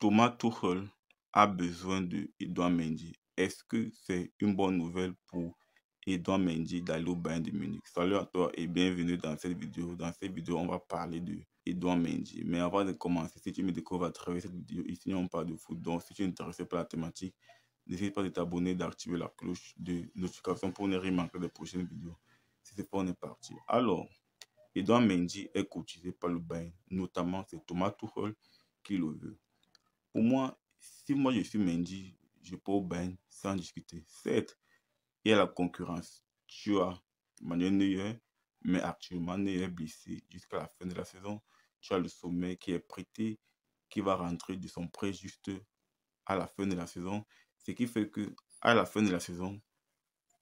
Thomas Tuchel a besoin de Edouard Mendy. Est-ce que c'est une bonne nouvelle pour Edouard Mendy d'aller au Bayern de Munich Salut à toi et bienvenue dans cette vidéo. Dans cette vidéo, on va parler de Edouard Mendy. Mais avant de commencer, si tu me découvres à travers cette vidéo, ici on parle de foot. Donc si tu es intéressé par la thématique, n'hésite pas à t'abonner, d'activer la cloche de notification pour ne rien manquer des prochaines vidéos. Si c'est pas, on est parti. Alors, Edouard Mendy est cotisé par le Bayern, notamment c'est Thomas Tuchel qui le veut. Pour moi, si moi je suis Mendy, je peux au bain sans discuter. Certes, il y a la concurrence. Tu as Manuel Neuer, mais actuellement Neuer est blessé jusqu'à la fin de la saison. Tu as le sommet qui est prêté, qui va rentrer de son prêt juste à la fin de la saison. Ce qui fait que à la fin de la saison,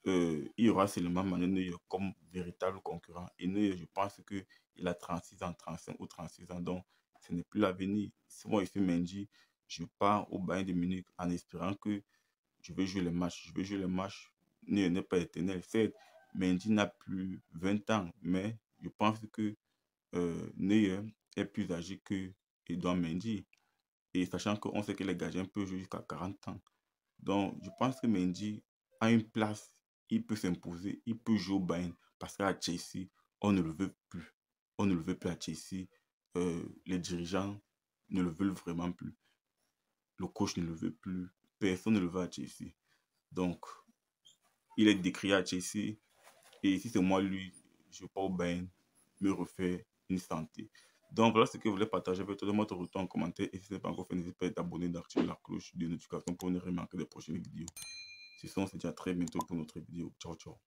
euh, il y aura seulement Manuel Neuer comme véritable concurrent. Et Neuer, je pense qu'il a 36 ans, 35 ou 36 ans. Donc, ce n'est plus l'avenir. Si moi, je suis Mendy, je pars au Bayern de Munich en espérant que je vais jouer les matchs. Je vais jouer les matchs. Ne, n'est pas éternel. Certes, Mendy n'a plus 20 ans, mais je pense que euh, est plus âgé que Edouard Mendy. Et sachant qu'on sait que les gardiens peuvent jouer jusqu'à 40 ans. Donc, je pense que Mendy a une place. Il peut s'imposer. Il peut jouer au Bayern. Parce qu'à Chelsea, on ne le veut plus. On ne le veut plus à Chelsea. Euh, les dirigeants ne le veulent vraiment plus. Le coach ne le veut plus. Personne ne le veut à Chelsea. Donc, il est décrit à Chelsea. Et si c'est moi, lui, je vais pas me refaire une santé. Donc, voilà ce que je voulais partager avec toi. moi ton retour en commentaire. Et si ce n'est pas encore fait, n'hésitez pas à t'abonner, d'activer la cloche de notification pour ne rien manquer des prochaines vidéos. Ce sont, dit à très bientôt pour notre vidéo. Ciao, ciao.